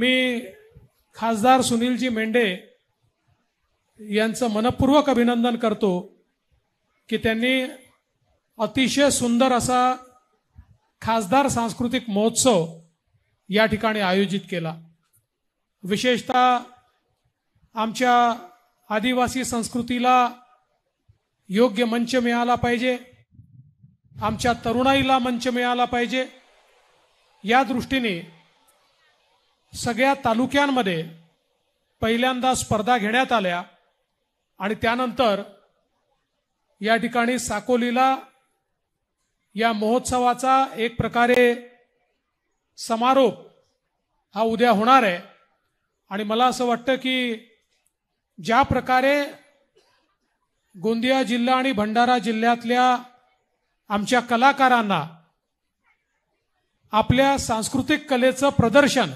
मी खासदार सुनीलजी मेंढे यांचं मनपूर्वक अभिनंदन करतो की त्यांनी अतिशय सुंदर असा खासदार सांस्कृतिक महोत्सव या ठिकाणी आयोजित केला विशेषतः आमच्या आदिवासी संस्कृतीला योग्य मंच मिळाला पाहिजे आमच्या तरुणाईला मंच मिळाला पाहिजे या दृष्टीने सगळ्या तालुक्यांमध्ये पहिल्यांदा स्पर्धा घेण्यात आल्या आणि त्यानंतर या ठिकाणी साकोलीला या महोत्सवाचा एक प्रकारे समारोप हा उद्या होणार आहे आणि मला असं वाटतं की ज्या प्रकारे गोंदिया जिल्हा आणि भंडारा जिल्ह्यातल्या आमच्या कलाकारांना आपल्या सांस्कृतिक कलेचं प्रदर्शन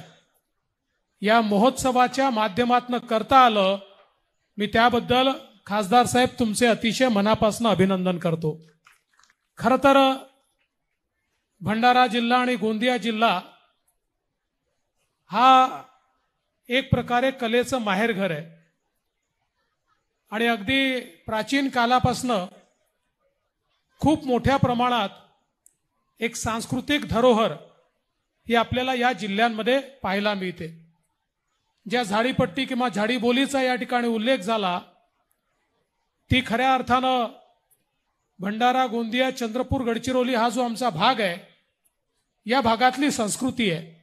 या महोत्सवाच्या माध्यमातून करता आलं मी त्याबद्दल खासदार साहेब तुमचे अतिशय मनापासून अभिनंदन करतो खर तर भंडारा जिल्हा आणि गोंदिया जिल्हा हा एक प्रकारे कलेचं माहेरघर आहे आणि अगदी प्राचीन कालापासनं खूप मोठ्या प्रमाणात एक सांस्कृतिक धरोहर ही आपल्याला या जिल्ह्यांमध्ये पाहायला मिळते ज्या झाडीपट्टी किंवा झाडी बोलीचा या ठिकाणी उल्लेख झाला ती खऱ्या अर्थानं भंडारा गोंदिया चंद्रपूर गडचिरोली हा जो आमचा भाग आहे या भागातली संस्कृती आहे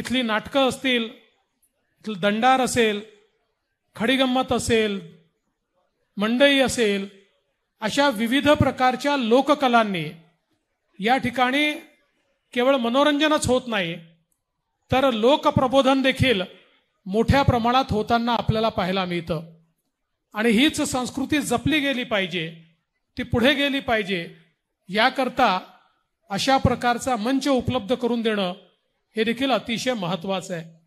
इथली नाटकं असतील इथलं दंडार असेल खडीगंमत असेल मंडई असेल अशा विविध प्रकारच्या लोककलांनी या ठिकाणी केवळ मनोरंजनच होत नाही तर लोकप्रबोधन देखील मोठ्या प्रमाणात होताना आपल्याला पाहायला मिळतं आणि हीच संस्कृती जपली गेली पाहिजे ती पुढे गेली पाहिजे याकरता अशा प्रकारचा मंच उपलब्ध करून देणं हे देखील अतिशय महत्वाचं आहे